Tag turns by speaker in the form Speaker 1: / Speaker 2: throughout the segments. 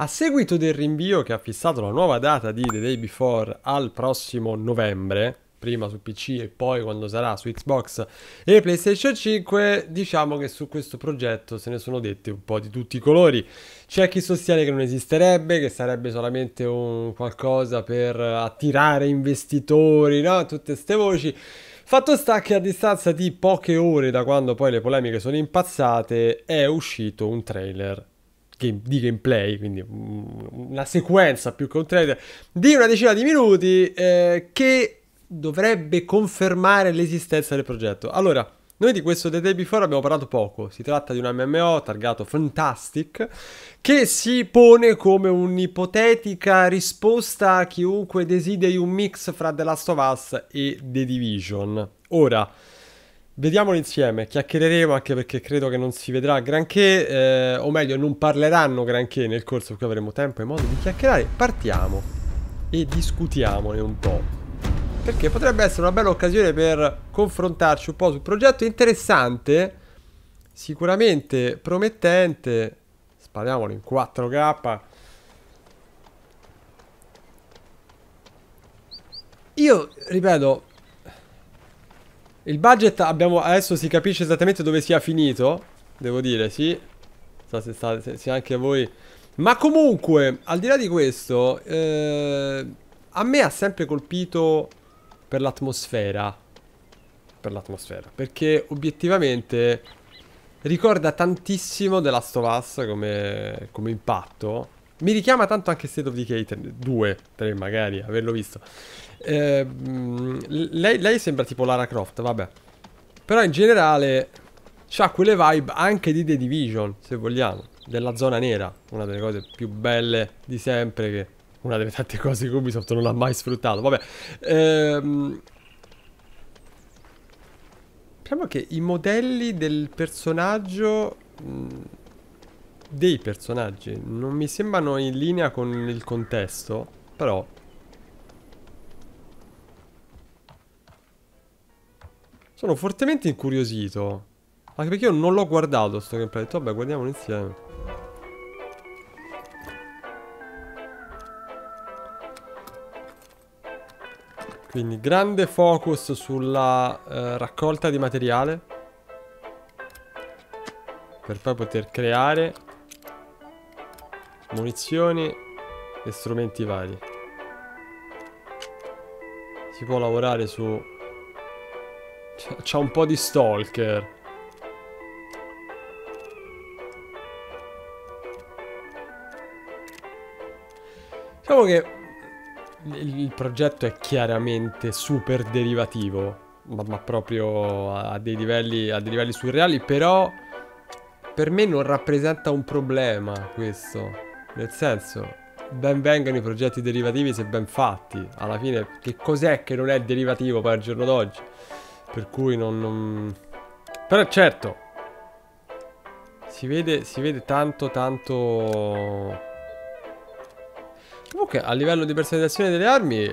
Speaker 1: A seguito del rinvio che ha fissato la nuova data di The Day Before al prossimo novembre, prima su PC e poi quando sarà su Xbox e PlayStation 5, diciamo che su questo progetto se ne sono dette un po' di tutti i colori. C'è chi sostiene che non esisterebbe, che sarebbe solamente un qualcosa per attirare investitori, no? Tutte ste voci. Fatto sta che a distanza di poche ore da quando poi le polemiche sono impazzate è uscito un trailer game, di gameplay, quindi mm, una sequenza più che un trailer, di una decina di minuti eh, che dovrebbe confermare l'esistenza del progetto. Allora, noi di questo The Day Before abbiamo parlato poco, si tratta di un MMO targato Fantastic che si pone come un'ipotetica risposta a chiunque desideri un mix fra The Last of Us e The Division. Ora, Vediamolo insieme, chiacchiereremo anche perché credo che non si vedrà granché, eh, o meglio non parleranno granché nel corso perché avremo tempo e modo di chiacchierare. Partiamo e discutiamone un po'. Perché potrebbe essere una bella occasione per confrontarci un po' sul progetto interessante, sicuramente promettente. Spariamolo in 4K. Io, ripeto, il budget abbiamo... Adesso si capisce esattamente dove sia finito. Devo dire, sì. So se, se, se anche voi... Ma comunque, al di là di questo... Eh, a me ha sempre colpito per l'atmosfera. Per l'atmosfera. Perché obiettivamente ricorda tantissimo The Last of Us come, come impatto. Mi richiama tanto anche State of Decay 2, 3 magari, averlo visto. Eh, lei, lei, sembra tipo Lara Croft, vabbè. Però in generale ha quelle vibe anche di The Division, se vogliamo. Della zona nera, una delle cose più belle di sempre che... Una delle tante cose che Ubisoft non ha mai sfruttato, vabbè. Ehm... Diciamo che i modelli del personaggio mh, dei personaggi. Non mi sembrano in linea con il contesto, però... Sono fortemente incuriosito. Anche perché io non l'ho guardato sto gameplay. Vabbè, guardiamolo insieme. Quindi grande focus sulla eh, raccolta di materiale per poi poter creare munizioni e strumenti vari si può lavorare su C'è un po' di stalker diciamo che il progetto è chiaramente super derivativo ma, ma proprio a dei, livelli, a dei livelli surreali però per me non rappresenta un problema questo nel senso, ben vengano i progetti derivativi se ben fatti. Alla fine, che cos'è che non è derivativo per il giorno d'oggi? Per cui non, non... Però certo, si vede, si vede tanto, tanto... Comunque, a livello di personalizzazione delle armi...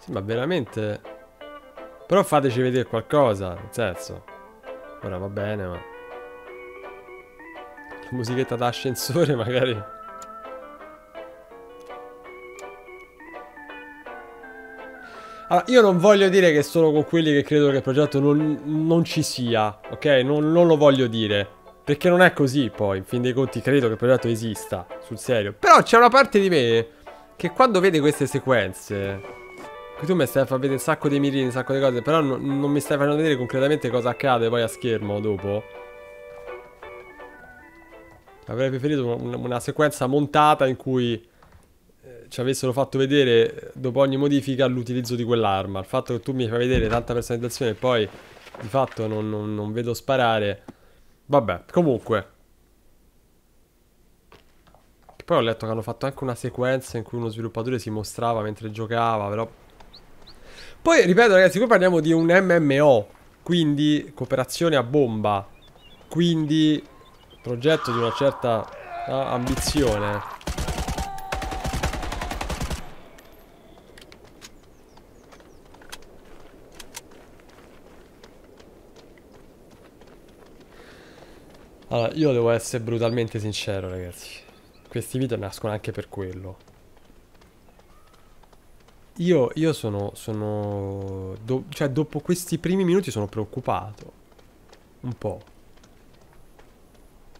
Speaker 1: Sì, ma veramente... Però fateci vedere qualcosa, nel senso... Ora va bene, ma musichetta da ascensore magari. Allora, io non voglio dire che sono con quelli che credono che il progetto non, non ci sia, ok? Non, non, lo voglio dire. Perché non è così poi, in fin dei conti credo che il progetto esista, sul serio. Però c'è una parte di me che quando vede queste sequenze... Qui tu mi stai a far vedere un sacco di mirini, un sacco di cose, però non, non mi stai facendo vedere concretamente cosa accade poi a schermo dopo. Avrei preferito un, una sequenza montata in cui eh, ci avessero fatto vedere eh, dopo ogni modifica l'utilizzo di quell'arma. Il fatto che tu mi fai vedere tanta personalizzazione e poi di fatto non, non, non vedo sparare. Vabbè, comunque. Poi ho letto che hanno fatto anche una sequenza in cui uno sviluppatore si mostrava mentre giocava, però... Poi, ripeto ragazzi, qui parliamo di un MMO, quindi cooperazione a bomba, quindi progetto di una certa ah, ambizione. Allora, io devo essere brutalmente sincero, ragazzi. Questi video nascono anche per quello. Io, io sono... sono do cioè, dopo questi primi minuti sono preoccupato. Un po'.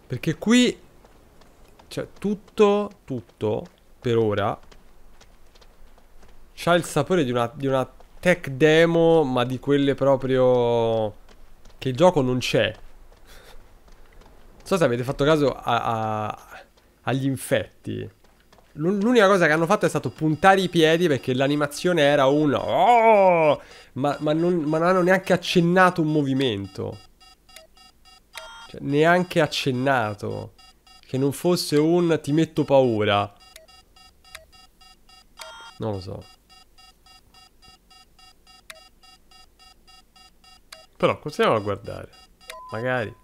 Speaker 1: Perché qui... Cioè, tutto, tutto, per ora... C'ha il sapore di una, di una tech demo, ma di quelle proprio... Che il gioco non c'è. Non so se avete fatto caso a, a, agli infetti. L'unica cosa che hanno fatto è stato puntare i piedi perché l'animazione era un... Oh! Ma, ma, non, ma non hanno neanche accennato un movimento neanche accennato. Che non fosse un ti metto paura. Non lo so. Però continuiamo a guardare. Magari.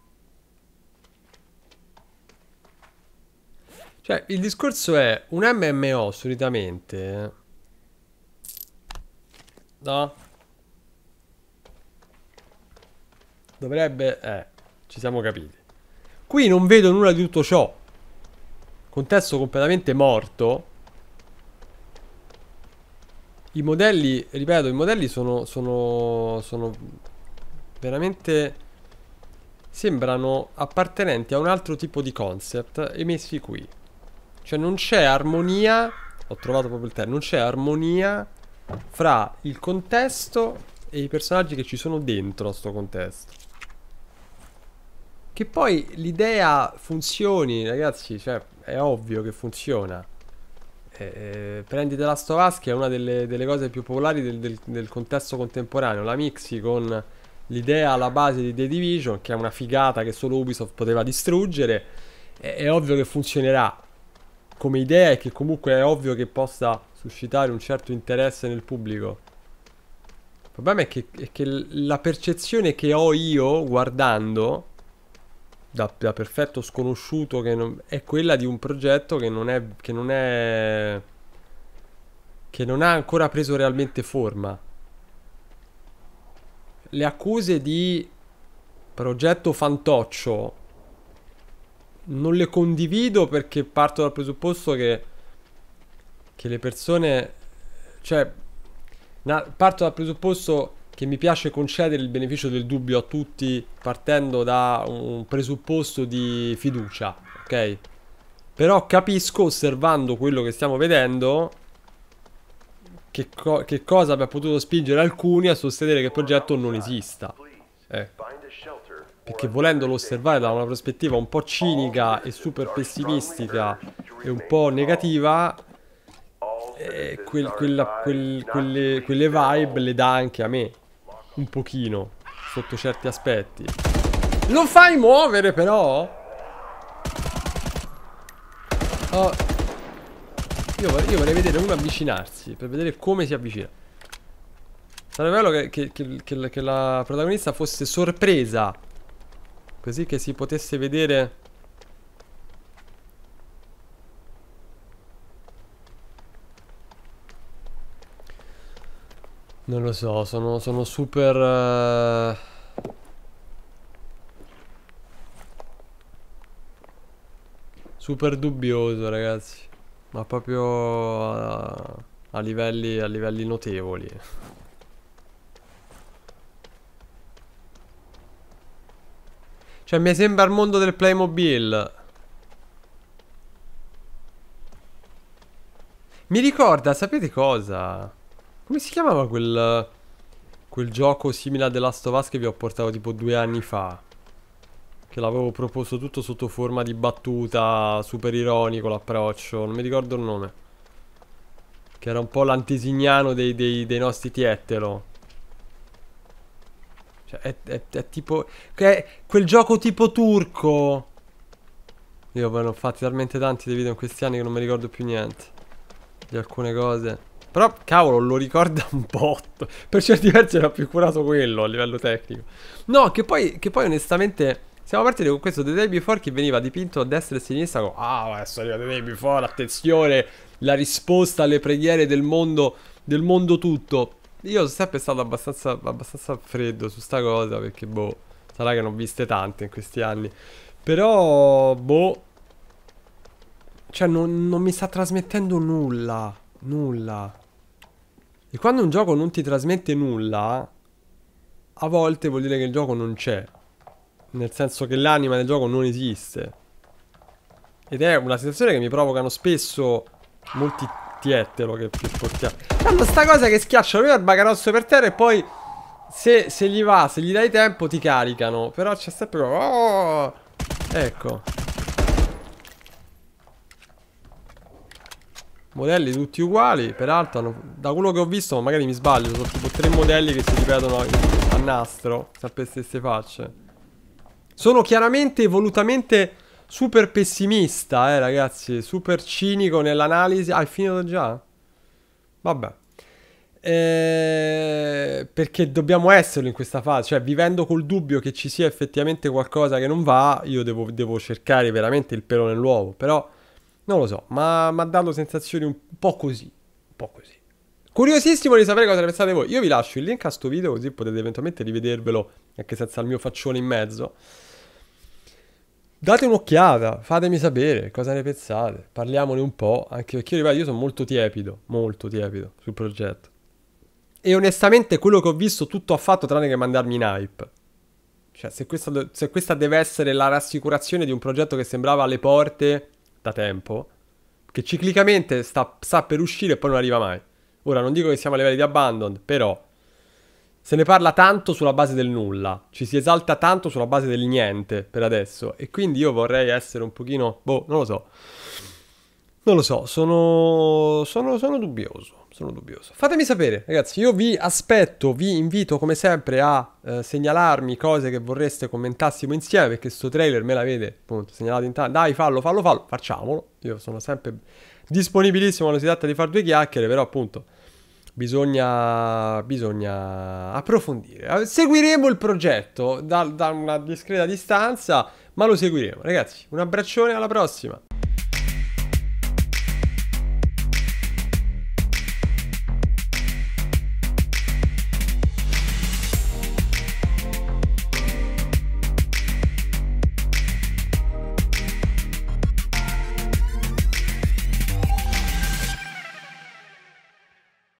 Speaker 1: Cioè, il discorso è un MMO solitamente. No? Dovrebbe... Eh. Ci siamo capiti. Qui non vedo nulla di tutto ciò. Contesto completamente morto. I modelli, ripeto, i modelli sono, sono, sono veramente... Sembrano appartenenti a un altro tipo di concept e messi qui. Cioè non c'è armonia, ho trovato proprio il termine, non c'è armonia fra il contesto e i personaggi che ci sono dentro a sto contesto. Che poi l'idea funzioni, ragazzi, cioè è ovvio che funziona. Eh, eh, prendi The Last of Us, che è una delle, delle cose più popolari del, del, del, contesto contemporaneo, la mixi con l'idea alla base di The Division, che è una figata che solo Ubisoft poteva distruggere, è, è ovvio che funzionerà come idea e che comunque è ovvio che possa suscitare un certo interesse nel pubblico. Il problema è che, è che la percezione che ho io guardando da, da perfetto sconosciuto che non, è quella di un progetto che non è che non è che non ha ancora preso realmente forma le accuse di progetto fantoccio non le condivido perché parto dal presupposto che, che le persone cioè na, parto dal presupposto che mi piace concedere il beneficio del dubbio a tutti partendo da un presupposto di fiducia, ok? Però capisco, osservando quello che stiamo vedendo, che, co che cosa abbia potuto spingere alcuni a sostenere che il progetto non esista. Ecco. Perché volendolo osservare da una prospettiva un po' cinica e super pessimistica e un po' negativa, eh, quel, quella, quel, quelle, quelle vibe le dà anche a me. Un pochino. Sotto certi aspetti. Lo fai muovere però? Oh. Io, io vorrei vedere uno avvicinarsi. Per vedere come si avvicina. Sarebbe bello che, che, che, che la protagonista fosse sorpresa. Così che si potesse vedere... Non lo so, sono, sono super... Uh... Super dubbioso ragazzi, ma proprio a, a, livelli, a livelli notevoli. Cioè mi sembra il mondo del Playmobil. Mi ricorda, sapete cosa? Come si chiamava quel... Quel gioco simile a The Last of Us che vi ho portato tipo due anni fa? Che l'avevo proposto tutto sotto forma di battuta, super ironico l'approccio, non mi ricordo il nome. Che era un po' l'antesignano dei, dei, dei nostri Tiettelo. Cioè, è, è, è tipo... È quel gioco tipo turco! Io poi ne ho fatti talmente tanti dei video in questi anni che non mi ricordo più niente. Di alcune cose. Però, cavolo, lo ricorda un botto. Per certi versi era più curato quello a livello tecnico. No, che poi, che poi onestamente... Siamo partiti con questo The Day Before che veniva dipinto a destra e a sinistra con Ah, adesso arriva The Day Before, attenzione, la risposta alle preghiere del mondo, del mondo tutto. Io sono sempre stato abbastanza, abbastanza freddo su sta cosa perché, boh, sarà che non ho viste tante in questi anni. Però, boh, cioè non, non mi sta trasmettendo nulla, nulla. E quando un gioco non ti trasmette nulla, a volte vuol dire che il gioco non c'è. Nel senso che l'anima del gioco non esiste. Ed è una situazione che mi provocano spesso molti tiettero che più portiamo. Tanto sta cosa che schiaccia lui al bagarosso per terra e poi se, se, gli va, se gli dai tempo ti caricano. Però c'è sempre... Oh! Ecco. Modelli tutti uguali, peraltro hanno, da quello che ho visto, magari mi sbaglio, sono tipo tre modelli che si ripetono a, a nastro, sempre stesse facce. Sono chiaramente volutamente super pessimista, eh ragazzi, super cinico nell'analisi. Ah, è finito già? Vabbè. Eh, perché dobbiamo esserlo in questa fase, cioè vivendo col dubbio che ci sia effettivamente qualcosa che non va, io devo, devo cercare veramente il pelo nell'uovo, però non lo so, ma mi ha dato sensazioni un po' così. Un po' così. Curiosissimo di sapere cosa ne pensate voi. Io vi lascio il link a sto video così potete eventualmente rivedervelo anche senza il mio faccione in mezzo. Date un'occhiata, fatemi sapere cosa ne pensate, parliamone un po', anche perché io, ripeto, io sono molto tiepido, molto tiepido sul progetto. E onestamente quello che ho visto tutto ha fatto tranne che mandarmi in hype. Cioè, se questa, se questa deve essere la rassicurazione di un progetto che sembrava alle porte da tempo, che ciclicamente sta, sta per uscire e poi non arriva mai. Ora, non dico che siamo a livelli di Abandoned, però se ne parla tanto sulla base del nulla, ci si esalta tanto sulla base del niente per adesso, e quindi io vorrei essere un pochino, boh, non lo so. Non lo so, sono, sono, sono, dubbioso, sono dubbioso. Fatemi sapere, ragazzi, io vi aspetto, vi invito come sempre a eh, segnalarmi cose che vorreste commentassimo insieme, perché sto trailer me l'avete appunto, segnalato in tanto. Dai, fallo, fallo, fallo, facciamolo. Io sono sempre disponibilissimo quando si tratta di fare due chiacchiere, però appunto bisogna, bisogna approfondire. Eh, seguiremo il progetto da, da una discreta distanza, ma lo seguiremo. Ragazzi, un abbraccione, alla prossima!